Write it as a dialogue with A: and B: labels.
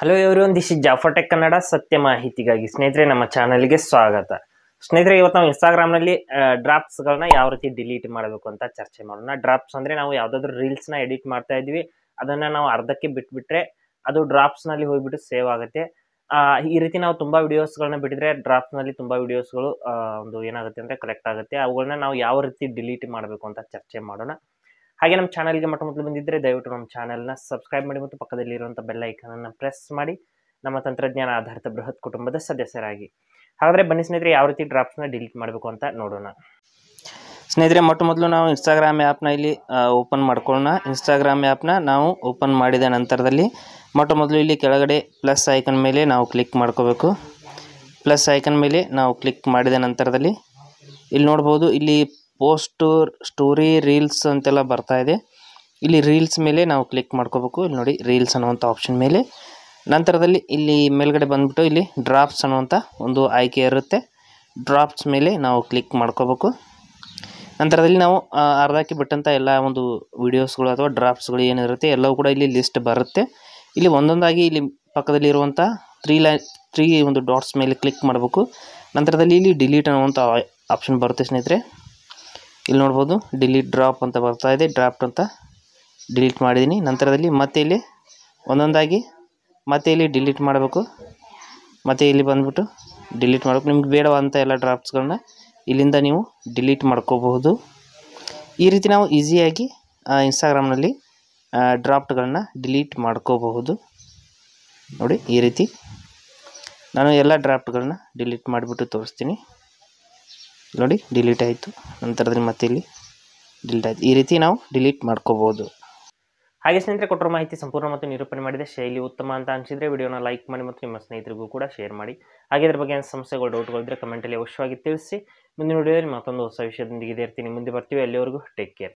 A: hello every ಒಂದು this Jafartech Kannada ಸತ್ಯ ಮಾಹಿತಿಗಾಗಿ ಸ್ನೇಹಿತರೆ ನಮ್ಮ ಚಾನಲ್ಗೆ ಸ್ವಾಗತ ಸ್ನೇಹಿತರೆ ಇವತ್ತು ನಾವು ಇನ್ಸ್ಟಾಗ್ರಾಮ್ನಲ್ಲಿ ಡ್ರಾಪ್ಸ್ಗಳನ್ನ ಯಾವ ರೀತಿ ಡಿಲೀಟ್ ಮಾಡಬೇಕು ಅಂತ ಚರ್ಚೆ ಮಾಡೋಣ ಡ್ರಾಪ್ಸ್ ಅಂದರೆ ನಾವು ಯಾವುದಾದ್ರು ರೀಲ್ಸ್ನ ಎಡಿಟ್ ಮಾಡ್ತಾ ಇದ್ದೀವಿ ಅದನ್ನು ನಾವು ಅರ್ಧಕ್ಕೆ ಬಿಟ್ಬಿಟ್ರೆ ಅದು ಡ್ರಾಪ್ಸ್ನಲ್ಲಿ ಹೋಗಿಬಿಟ್ಟು ಸೇವ್ ಆಗುತ್ತೆ ಈ ರೀತಿ ನಾವು ತುಂಬ ವಿಡಿಯೋಸ್ಗಳನ್ನ ಬಿಟ್ಟಿದ್ರೆ ಡ್ರಾಪ್ಸ್ನಲ್ಲಿ ತುಂಬ ವಿಡಿಯೋಸ್ಗಳು ಒಂದು ಏನಾಗುತ್ತೆ ಅಂದರೆ ಕಲೆಕ್ಟ್ ಆಗುತ್ತೆ ಅವುಗಳನ್ನ ನಾವು ಯಾವ ರೀತಿ ಡಿಲೀಟ್ ಮಾಡಬೇಕು ಅಂತ ಚರ್ಚೆ ಮಾಡೋಣ ಹಾಗೆ ನಮ್ಮ ಚಾನಲ್ಗೆ ಮೊಟ್ಟ ಮೊದಲು ಬಂದಿದ್ದರೆ ದಯವಿಟ್ಟು ನಮ್ಮ ಚಾನಲ್ನ ಸಬ್ಸ್ಕ್ರೈಬ್ ಮಾಡಿ ಮತ್ತು ಪಕ್ಕದಲ್ಲಿ ಪಕ್ಕದಲ್ಲಿರುವಂಥ ಬೆಲ್ಲೈಕನನ್ನು ಪ್ರೆಸ್ ಮಾಡಿ ನಮ್ಮ ತಂತ್ರಜ್ಞಾನ ಆಧಾರಿತ ಬೃಹತ್ ಕುಟುಂಬದ ಸದಸ್ಯರಾಗಿ ಹಾಗಾದರೆ ಬನ್ನಿ ಸ್ನೇಹಿತರೆ ಯಾವ ರೀತಿ ಡ್ರಾಪ್ಸ್ನ ಡಿಲೀಟ್ ಮಾಡಬೇಕು ಅಂತ ನೋಡೋಣ ಸ್ನೇಹಿತರೆ ಮೊಟ್ಟ ಮೊದಲು ನಾವು ಇನ್ಸ್ಟಾಗ್ರಾಮ್ ಆ್ಯಪ್ನ ಇಲ್ಲಿ ಓಪನ್ ಮಾಡ್ಕೊಳ್ಳೋಣ ಇನ್ಸ್ಟಾಗ್ರಾಮ್ ಆ್ಯಪ್ನ ನಾವು ಓಪನ್ ಮಾಡಿದ ನಂತರದಲ್ಲಿ ಮೊಟ್ಟ ಮೊದಲು ಇಲ್ಲಿ ಕೆಳಗಡೆ ಪ್ಲಸ್ ಐಕನ್ ಮೇಲೆ ನಾವು ಕ್ಲಿಕ್ ಮಾಡ್ಕೋಬೇಕು ಪ್ಲಸ್ ಐಕನ್ ಮೇಲೆ ನಾವು ಕ್ಲಿಕ್ ಮಾಡಿದ ನಂತರದಲ್ಲಿ ಇಲ್ಲಿ ನೋಡ್ಬೋದು ಇಲ್ಲಿ ಪೋಸ್ಟು ಸ್ಟೋರಿ ರೀಲ್ಸ್ ಅಂತೆಲ್ಲ ಬರ್ತಾ ಇದೆ ಇಲ್ಲಿ ರೀಲ್ಸ್ ಮೇಲೆ ನಾವು ಕ್ಲಿಕ್ ಮಾಡ್ಕೋಬೇಕು ಇಲ್ಲಿ ನೋಡಿ ರೀಲ್ಸ್ ಅನ್ನುವಂಥ ಆಪ್ಷನ್ ಮೇಲೆ ನಂತರದಲ್ಲಿ ಇಲ್ಲಿ ಮೇಲ್ಗಡೆ ಬಂದ್ಬಿಟ್ಟು ಇಲ್ಲಿ ಡ್ರಾಪ್ಸ್ ಅನ್ನುವಂಥ ಒಂದು ಆಯ್ಕೆ ಇರುತ್ತೆ ಡ್ರಾಪ್ಸ್ ಮೇಲೆ ನಾವು ಕ್ಲಿಕ್ ಮಾಡ್ಕೋಬೇಕು ನಂತರದಲ್ಲಿ ನಾವು ಅರ್ಧಕ್ಕೆ ಬಿಟ್ಟಂಥ ಎಲ್ಲ ಒಂದು ವಿಡಿಯೋಸ್ಗಳು ಅಥವಾ ಡ್ರಾಪ್ಸ್ಗಳು ಏನಿರುತ್ತೆ ಎಲ್ಲವೂ ಕೂಡ ಇಲ್ಲಿ ಲಿಸ್ಟ್ ಬರುತ್ತೆ ಇಲ್ಲಿ ಒಂದೊಂದಾಗಿ ಇಲ್ಲಿ ಪಕ್ಕದಲ್ಲಿ ಇರುವಂಥ ತ್ರೀ ಲೈನ್ ತ್ರೀ ಒಂದು ಡಾಟ್ಸ್ ಮೇಲೆ ಕ್ಲಿಕ್ ಮಾಡಬೇಕು ನಂತರದಲ್ಲಿ ಇಲ್ಲಿ ಡಿಲೀಟ್ ಅನ್ನುವಂಥ ಆಪ್ಷನ್ ಬರುತ್ತೆ ಸ್ನೇಹಿತರೆ ಇಲ್ಲಿ ನೋಡ್ಬೋದು ಡಿಲೀಟ್ ಡ್ರಾಪ್ ಅಂತ ಬರ್ತಾ ಇದೆ ಡ್ರಾಫ್ಟ್ ಅಂತ ಡಿಲೀಟ್ ಮಾಡಿದ್ದೀನಿ ನಂತರದಲ್ಲಿ ಮತ್ತೆ ಇಲ್ಲಿ ಒಂದೊಂದಾಗಿ ಮತ್ತೆ ಇಲ್ಲಿ ಡಿಲೀಟ್ ಮಾಡಬೇಕು ಮತ್ತೆ ಇಲ್ಲಿ ಬಂದ್ಬಿಟ್ಟು ಡಿಲೀಟ್ ಮಾಡಬೇಕು ನಿಮ್ಗೆ ಬೇಡವಾದಂಥ ಎಲ್ಲ ಡ್ರಾಫ್ಟ್ಸ್ಗಳನ್ನ ಇಲ್ಲಿಂದ ನೀವು ಡಿಲೀಟ್ ಮಾಡ್ಕೋಬಹುದು ಈ ರೀತಿ ನಾವು ಈಸಿಯಾಗಿ ಇನ್ಸ್ಟಾಗ್ರಾಮ್ನಲ್ಲಿ ಡ್ರಾಫ್ಟ್ಗಳನ್ನ ಡಿಲೀಟ್ ಮಾಡ್ಕೋಬಹುದು ನೋಡಿ ಈ ರೀತಿ ನಾನು ಎಲ್ಲ ಡ್ರಾಫ್ಟ್ಗಳನ್ನ ಡಿಲೀಟ್ ಮಾಡಿಬಿಟ್ಟು ತೋರಿಸ್ತೀನಿ ನೋಡಿ ಡಿಲೀಟ್ ಆಯಿತು ನಂತರದಲ್ಲಿ ಮತ್ತೆ ಇಲ್ಲಿ ಡಿಲೀಟ್ ಆಯಿತು ಈ ರೀತಿ ನಾವು ಡಿಲೀಟ್ ಮಾಡ್ಕೋಬೋದು ಹಾಗೆ ಸ್ನೇಹಿತರೆ ಕೊಟ್ಟರು ಮಾಹಿತಿ ಸಂಪೂರ್ಣ ಮತ್ತು ನಿರೂಪಣೆ ಮಾಡಿದ ಶೈಲಿ ಉತ್ತಮ ಅಂತ ಅನಿಸಿದರೆ ವಿಡಿಯೋನ ಲೈಕ್ ಮಾಡಿ ಮತ್ತು ನಿಮ್ಮ ಸ್ನೇಹಿತರಿಗೂ ಕೂಡ ಶೇರ್ ಮಾಡಿ ಹಾಗೆ ಇದ್ರ ಬಗ್ಗೆ ಸಮಸ್ಯೆಗಳು ಡೌಟ್ಗಳಿದ್ರೆ ಕಮೆಂಟಲ್ಲಿ ಅವಶ್ಯವಾಗಿ ತಿಳಿಸಿ ಮುಂದಿನ ವಿಡಿಯೋದಲ್ಲಿ ಮತ್ತೊಂದು ಹೊಸ ವಿಷಯದೊಂದಿಗೆ ಇದೇ ಇರ್ತೀನಿ ಮುಂದೆ ಬರ್ತೀವಿ ಅಲ್ಲಿವರೆಗೂ ಟೇಕ್ ಕೇರ್